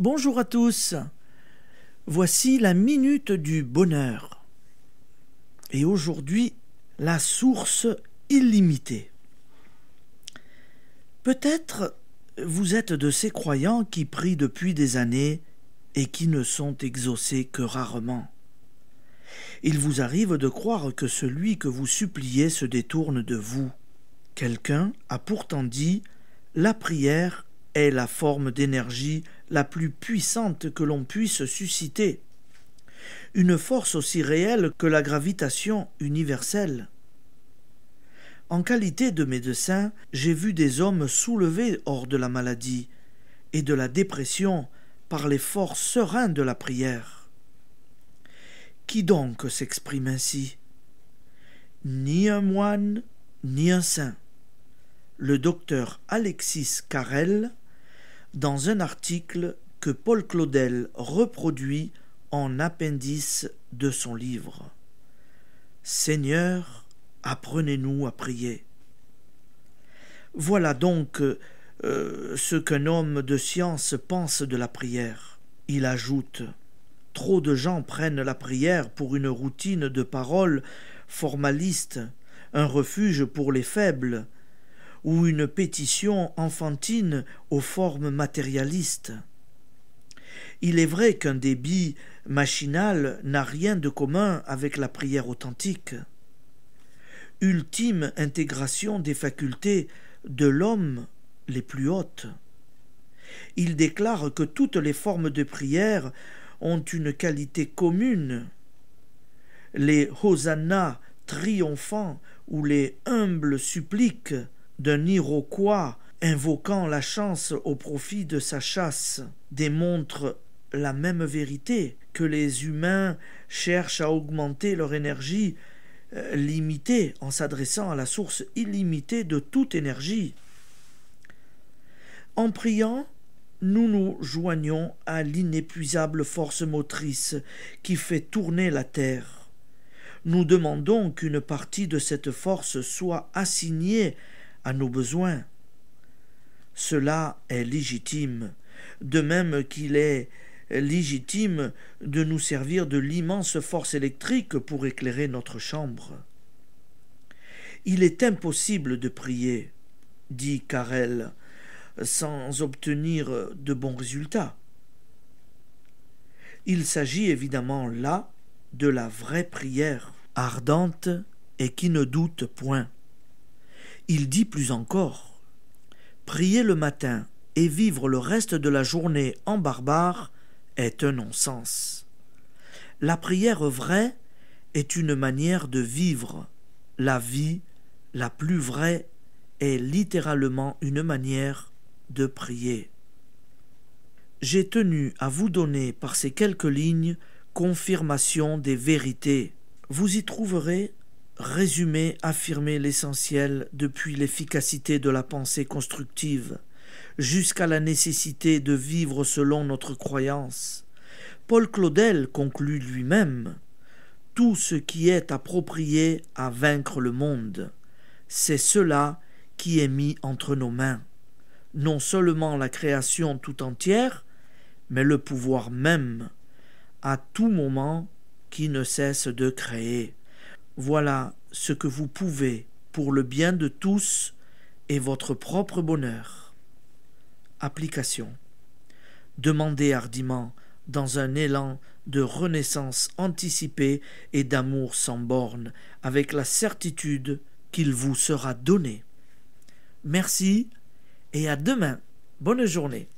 Bonjour à tous. Voici la minute du bonheur. Et aujourd'hui, la source illimitée. Peut-être vous êtes de ces croyants qui prient depuis des années et qui ne sont exaucés que rarement. Il vous arrive de croire que celui que vous suppliez se détourne de vous. Quelqu'un a pourtant dit La prière est la forme d'énergie la plus puissante que l'on puisse susciter, une force aussi réelle que la gravitation universelle. En qualité de médecin, j'ai vu des hommes soulevés hors de la maladie et de la dépression par l'effort serein de la prière. Qui donc s'exprime ainsi Ni un moine, ni un saint. Le docteur Alexis Carrel, dans un article que Paul Claudel reproduit en appendice de son livre. Seigneur, apprenez-nous à prier. Voilà donc euh, ce qu'un homme de science pense de la prière. Il ajoute Trop de gens prennent la prière pour une routine de paroles formaliste, un refuge pour les faibles, ou une pétition enfantine aux formes matérialistes. Il est vrai qu'un débit machinal n'a rien de commun avec la prière authentique. Ultime intégration des facultés de l'homme les plus hautes. Il déclare que toutes les formes de prière ont une qualité commune. Les hosannas triomphants ou les humbles suppliques d'un Iroquois invoquant la chance au profit de sa chasse démontre la même vérité que les humains cherchent à augmenter leur énergie euh, limitée en s'adressant à la source illimitée de toute énergie. En priant, nous nous joignons à l'inépuisable force motrice qui fait tourner la Terre. Nous demandons qu'une partie de cette force soit assignée à nos besoins. Cela est légitime, de même qu'il est légitime de nous servir de l'immense force électrique pour éclairer notre chambre. Il est impossible de prier, dit Carrel, sans obtenir de bons résultats. Il s'agit évidemment là de la vraie prière, ardente et qui ne doute point. Il dit plus encore Prier le matin et vivre le reste de la journée en barbare est un non-sens. La prière vraie est une manière de vivre. La vie la plus vraie est littéralement une manière de prier. J'ai tenu à vous donner par ces quelques lignes confirmation des vérités. Vous y trouverez Résumé, affirmer l'essentiel depuis l'efficacité de la pensée constructive jusqu'à la nécessité de vivre selon notre croyance. Paul Claudel conclut lui-même Tout ce qui est approprié à vaincre le monde, c'est cela qui est mis entre nos mains, non seulement la création tout entière, mais le pouvoir même, à tout moment qui ne cesse de créer. Voilà ce que vous pouvez pour le bien de tous et votre propre bonheur. Application. Demandez hardiment, dans un élan de renaissance anticipée et d'amour sans bornes, avec la certitude qu'il vous sera donné. Merci et à demain. Bonne journée.